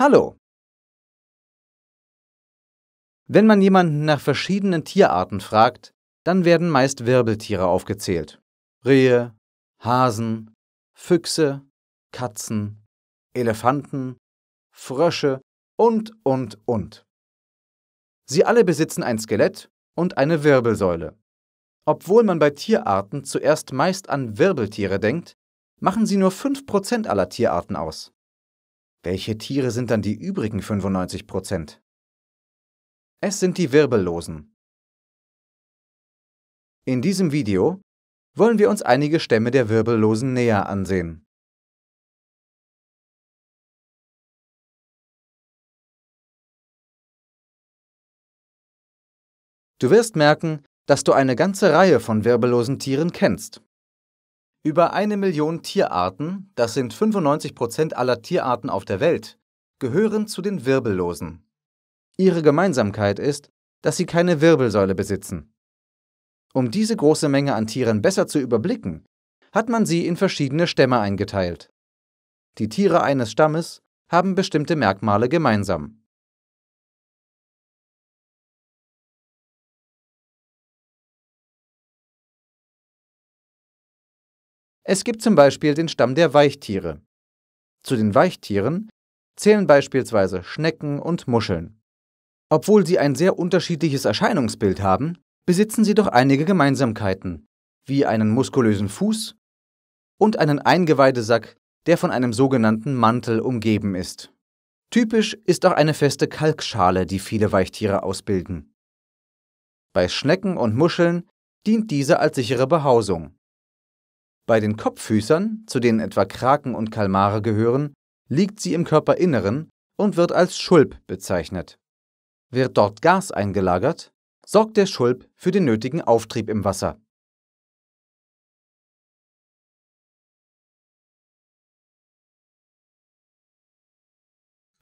Hallo. Wenn man jemanden nach verschiedenen Tierarten fragt, dann werden meist Wirbeltiere aufgezählt. Rehe, Hasen, Füchse, Katzen, Elefanten, Frösche und, und, und. Sie alle besitzen ein Skelett und eine Wirbelsäule. Obwohl man bei Tierarten zuerst meist an Wirbeltiere denkt, machen sie nur 5% aller Tierarten aus. Welche Tiere sind dann die übrigen 95 Prozent? Es sind die Wirbellosen. In diesem Video wollen wir uns einige Stämme der Wirbellosen näher ansehen. Du wirst merken, dass du eine ganze Reihe von wirbellosen Tieren kennst. Über eine Million Tierarten, das sind 95 Prozent aller Tierarten auf der Welt, gehören zu den Wirbellosen. Ihre Gemeinsamkeit ist, dass sie keine Wirbelsäule besitzen. Um diese große Menge an Tieren besser zu überblicken, hat man sie in verschiedene Stämme eingeteilt. Die Tiere eines Stammes haben bestimmte Merkmale gemeinsam. Es gibt zum Beispiel den Stamm der Weichtiere. Zu den Weichtieren zählen beispielsweise Schnecken und Muscheln. Obwohl sie ein sehr unterschiedliches Erscheinungsbild haben, besitzen sie doch einige Gemeinsamkeiten, wie einen muskulösen Fuß und einen Eingeweidesack, der von einem sogenannten Mantel umgeben ist. Typisch ist auch eine feste Kalkschale, die viele Weichtiere ausbilden. Bei Schnecken und Muscheln dient diese als sichere Behausung. Bei den Kopffüßern, zu denen etwa Kraken und Kalmare gehören, liegt sie im Körperinneren und wird als Schulp bezeichnet. Wird dort Gas eingelagert, sorgt der Schulp für den nötigen Auftrieb im Wasser.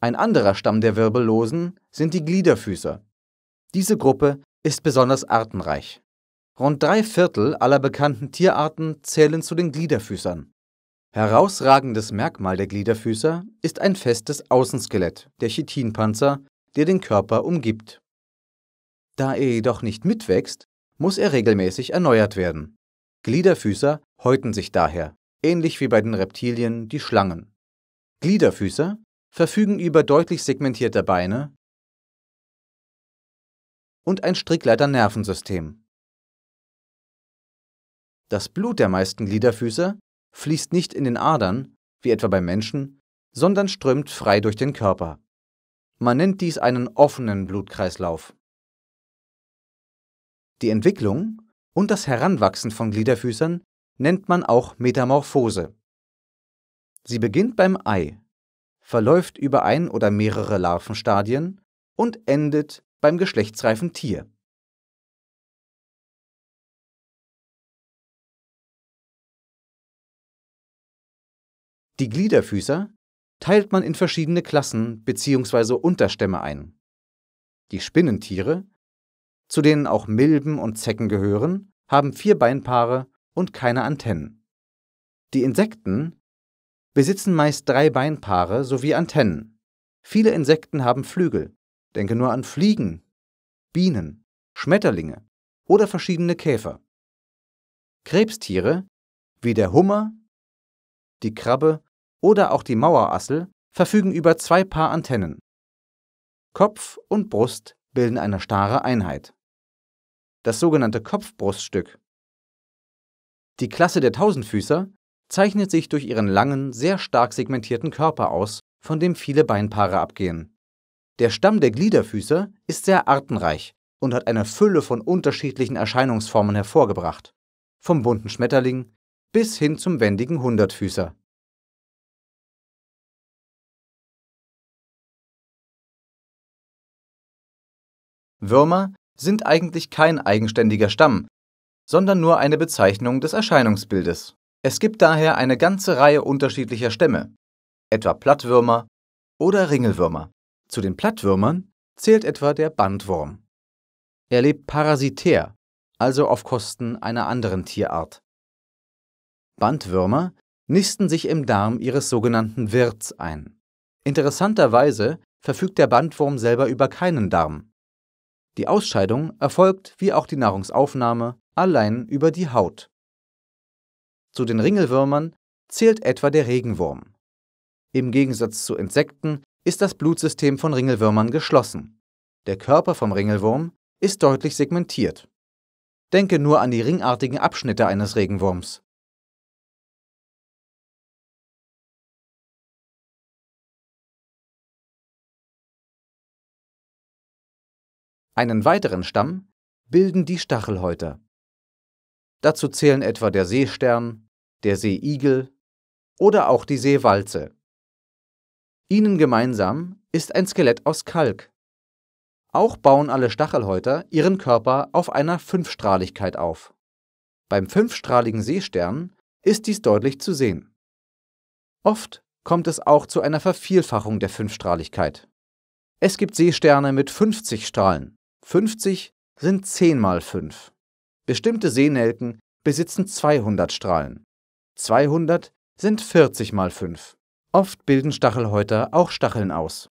Ein anderer Stamm der Wirbellosen sind die Gliederfüßer. Diese Gruppe ist besonders artenreich. Rund drei Viertel aller bekannten Tierarten zählen zu den Gliederfüßern. Herausragendes Merkmal der Gliederfüßer ist ein festes Außenskelett, der Chitinpanzer, der den Körper umgibt. Da er jedoch nicht mitwächst, muss er regelmäßig erneuert werden. Gliederfüßer häuten sich daher, ähnlich wie bei den Reptilien die Schlangen. Gliederfüßer verfügen über deutlich segmentierte Beine und ein Strickleiternervensystem. Das Blut der meisten Gliederfüßer fließt nicht in den Adern, wie etwa beim Menschen, sondern strömt frei durch den Körper. Man nennt dies einen offenen Blutkreislauf. Die Entwicklung und das Heranwachsen von Gliederfüßern nennt man auch Metamorphose. Sie beginnt beim Ei, verläuft über ein oder mehrere Larvenstadien und endet beim geschlechtsreifen Tier. Die Gliederfüßer teilt man in verschiedene Klassen bzw. Unterstämme ein. Die Spinnentiere, zu denen auch Milben und Zecken gehören, haben vier Beinpaare und keine Antennen. Die Insekten besitzen meist drei Beinpaare sowie Antennen. Viele Insekten haben Flügel. Denke nur an Fliegen, Bienen, Schmetterlinge oder verschiedene Käfer. Krebstiere wie der Hummer, die Krabbe oder auch die Mauerassel verfügen über zwei Paar Antennen. Kopf und Brust bilden eine starre Einheit. Das sogenannte Kopfbruststück. Die Klasse der Tausendfüßer zeichnet sich durch ihren langen, sehr stark segmentierten Körper aus, von dem viele Beinpaare abgehen. Der Stamm der Gliederfüßer ist sehr artenreich und hat eine Fülle von unterschiedlichen Erscheinungsformen hervorgebracht, vom bunten Schmetterling bis hin zum wendigen Hundertfüßer. Würmer sind eigentlich kein eigenständiger Stamm, sondern nur eine Bezeichnung des Erscheinungsbildes. Es gibt daher eine ganze Reihe unterschiedlicher Stämme, etwa Plattwürmer oder Ringelwürmer. Zu den Plattwürmern zählt etwa der Bandwurm. Er lebt parasitär, also auf Kosten einer anderen Tierart. Bandwürmer nisten sich im Darm ihres sogenannten Wirts ein. Interessanterweise verfügt der Bandwurm selber über keinen Darm. Die Ausscheidung erfolgt wie auch die Nahrungsaufnahme allein über die Haut. Zu den Ringelwürmern zählt etwa der Regenwurm. Im Gegensatz zu Insekten ist das Blutsystem von Ringelwürmern geschlossen. Der Körper vom Ringelwurm ist deutlich segmentiert. Denke nur an die ringartigen Abschnitte eines Regenwurms. Einen weiteren Stamm bilden die Stachelhäuter. Dazu zählen etwa der Seestern, der Seeigel oder auch die Seewalze. Ihnen gemeinsam ist ein Skelett aus Kalk. Auch bauen alle Stachelhäuter ihren Körper auf einer Fünfstrahligkeit auf. Beim fünfstrahligen Seestern ist dies deutlich zu sehen. Oft kommt es auch zu einer Vervielfachung der Fünfstrahligkeit. Es gibt Seesterne mit 50 Strahlen, 50 sind 10 mal 5. Bestimmte Seenelken besitzen 200 Strahlen. 200 sind 40 mal 5. Oft bilden Stachelhäuter auch Stacheln aus.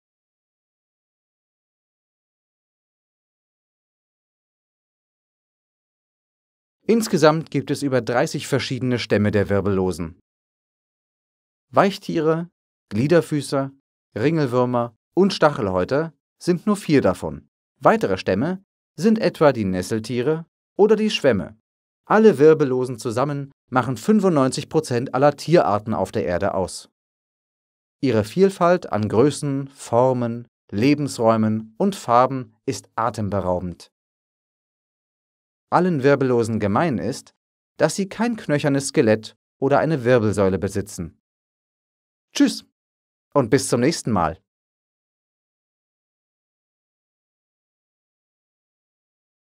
Insgesamt gibt es über 30 verschiedene Stämme der Wirbellosen. Weichtiere, Gliederfüßer, Ringelwürmer und Stachelhäuter sind nur vier davon. Weitere Stämme sind etwa die Nesseltiere oder die Schwämme. Alle Wirbellosen zusammen machen 95 Prozent aller Tierarten auf der Erde aus. Ihre Vielfalt an Größen, Formen, Lebensräumen und Farben ist atemberaubend. Allen Wirbellosen gemein ist, dass sie kein knöchernes Skelett oder eine Wirbelsäule besitzen. Tschüss und bis zum nächsten Mal.